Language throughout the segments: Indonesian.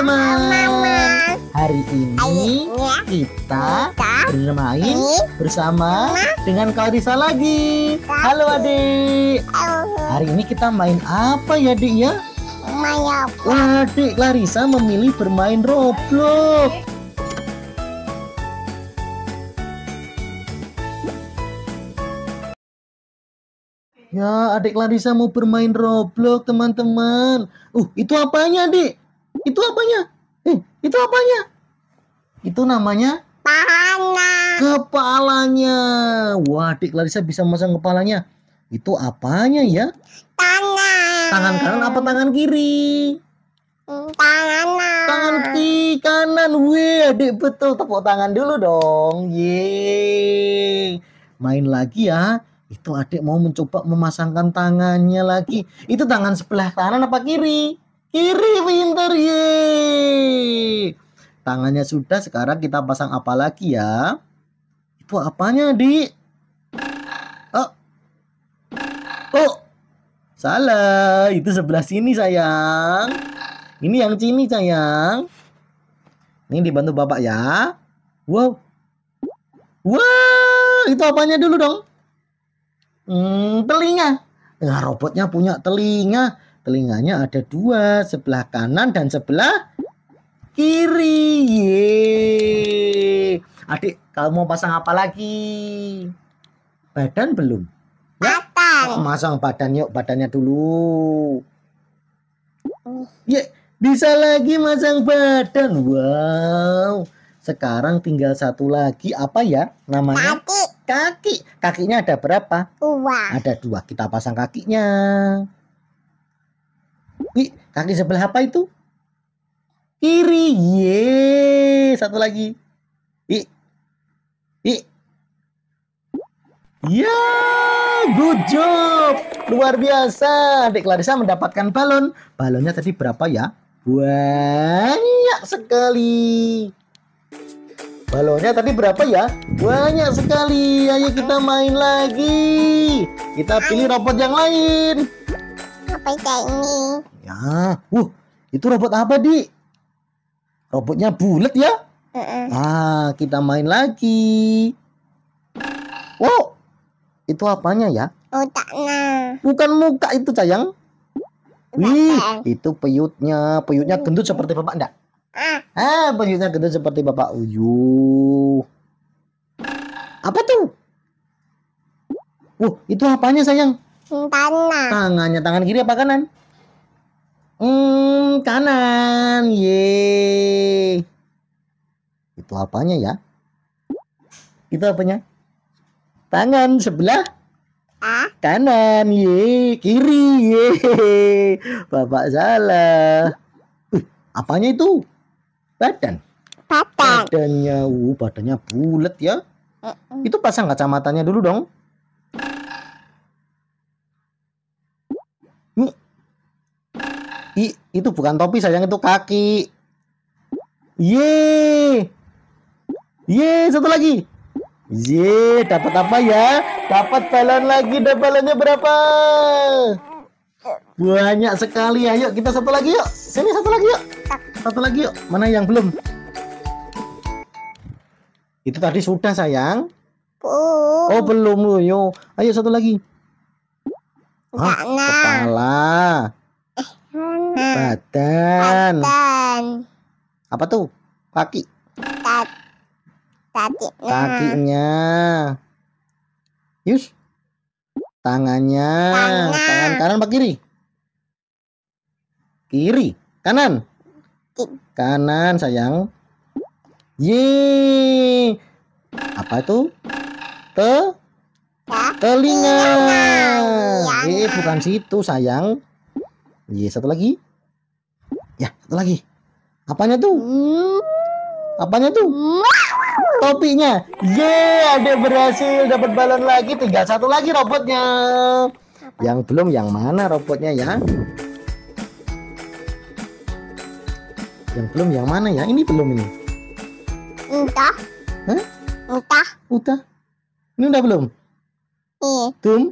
teman-teman. Hari ini kita bermain bersama dengan Risa lagi. Halo adik. Hari ini kita main apa ya adik ya? Main apa? Wah adik Larissa memilih bermain Roblox. Ya, adik Larissa mau bermain Roblox, teman-teman. Uh, itu apanya, adik? itu apanya? Eh, itu apanya? Itu namanya kepala. Kepalanya. Wah, Dik Larissa bisa masang kepalanya. Itu apanya ya? Tangan. Tangan kanan apa tangan kiri? Hmm, tangan. Tangan kiri kanan. Wih, Adik betul. Tepuk tangan dulu dong. Ye. Main lagi ya. Itu Adik mau mencoba memasangkan tangannya lagi. Itu tangan sebelah kanan apa kiri? Kiri pinter ye. Tangannya sudah, sekarang kita pasang apa lagi ya? Itu apanya, Di? Oh. Oh. Salah, itu sebelah sini sayang. Ini yang sini sayang. Ini dibantu Bapak ya. Wow. Wow, itu apanya dulu dong? Hmm, telinga. Nah, robotnya punya telinga telinganya ada dua, sebelah kanan dan sebelah kiri. ye Adik, kalau mau pasang apa lagi? Badan belum? apa ya, Masang badan yuk, badannya dulu. Oh. ye bisa lagi masang badan. Wow. Sekarang tinggal satu lagi apa ya namanya? Kaki. Kaki. Kakinya ada berapa? Dua. Ada dua. Kita pasang kakinya kaki kaki sebelah apa itu? Kiri. Ye, satu lagi. I i Ya, good job. Luar biasa. Adik Clarissa mendapatkan balon. Balonnya tadi berapa ya? Banyak sekali. Balonnya tadi berapa ya? Banyak sekali. Ayo kita main lagi. Kita pilih robot yang lain sepeda ini? Ya, uh, itu robot apa di? Robotnya bulat ya? Uh-uh. Ah, kita main lagi. Wow, oh, itu apanya ya? Otaknya. Bukan muka itu sayang. Wih, itu peyutnya. Peyutnya gendut seperti bapak enggak? Ah, ah peyutnya gendut seperti bapak. Uyuh. Apa tuh? Uh, itu apanya sayang? tangan Tangannya tangan kiri apa kanan? Hmm, kanan. Ye. Itu apanya ya? Itu apanya? Tangan sebelah ah? kanan, ye, kiri, ye. Bapak salah. Uh, apanya itu? Badan. Badan. Badannya, uh, badannya bulat ya. Uh -uh. Itu pasang kacamatanya dulu dong. I, itu bukan topi sayang itu kaki. Ye. Ye, satu lagi. Ye, dapat apa ya? Dapat balon lagi. dapat balonnya berapa? Banyak sekali. Ayo kita satu lagi yuk. Sini satu lagi yuk. Satu lagi yuk. Mana yang belum? Itu tadi sudah sayang. Oh, Oh belum Yuk Ayo satu lagi. Hah, kepala. Badan. Badan. Apa tuh? Kaki. Kaki. Kakinya. Kakinya. Yus. Tangannya. Tangan. Tangan kanan apa kiri? Kiri. Kanan. Kanan sayang. Ye. Apa itu? Te telinga. Ye, bukan situ sayang. Ye, satu lagi. Ya, satu lagi. Apanya tuh? Apanya tuh? Topinya. Ye, ada berhasil dapat balon lagi. Tinggal satu lagi robotnya. Apa? Yang belum yang mana robotnya ya? Yang belum yang mana ya? Ini belum ini. Entah. Hah? Entah. Udah. Ini udah belum? Iya. Tum?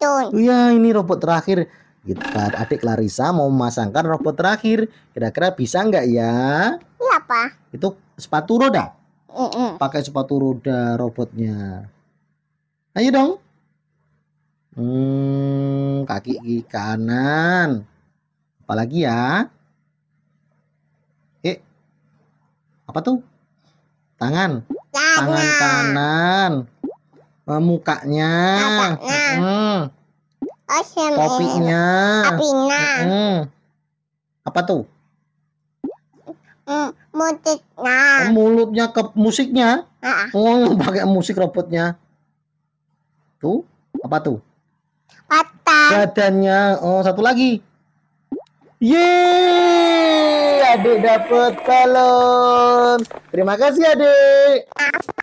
Tum. Iya, oh ini robot terakhir. Gitu, kan. adik Larissa mau memasangkan robot terakhir. Kira-kira bisa nggak ya? Iya apa? Itu sepatu roda. Mm -mm. Pakai sepatu roda robotnya. Ayo dong. Hmm, kaki kanan. Apalagi ya? Eh, apa tuh? Tangan. Tangan, Tangan kanan. Eh, mukanya. Mukanya. Hmm. Oh, Hmm. Apa tuh? M mm, mulutnya. Oh, mulutnya ke musiknya. uh Oh, pakai musik robotnya. Tuh, apa tuh? Mata. Badannya. Oh, satu lagi. Ye! Adik dapat balon. Terima kasih, Adik. Uh.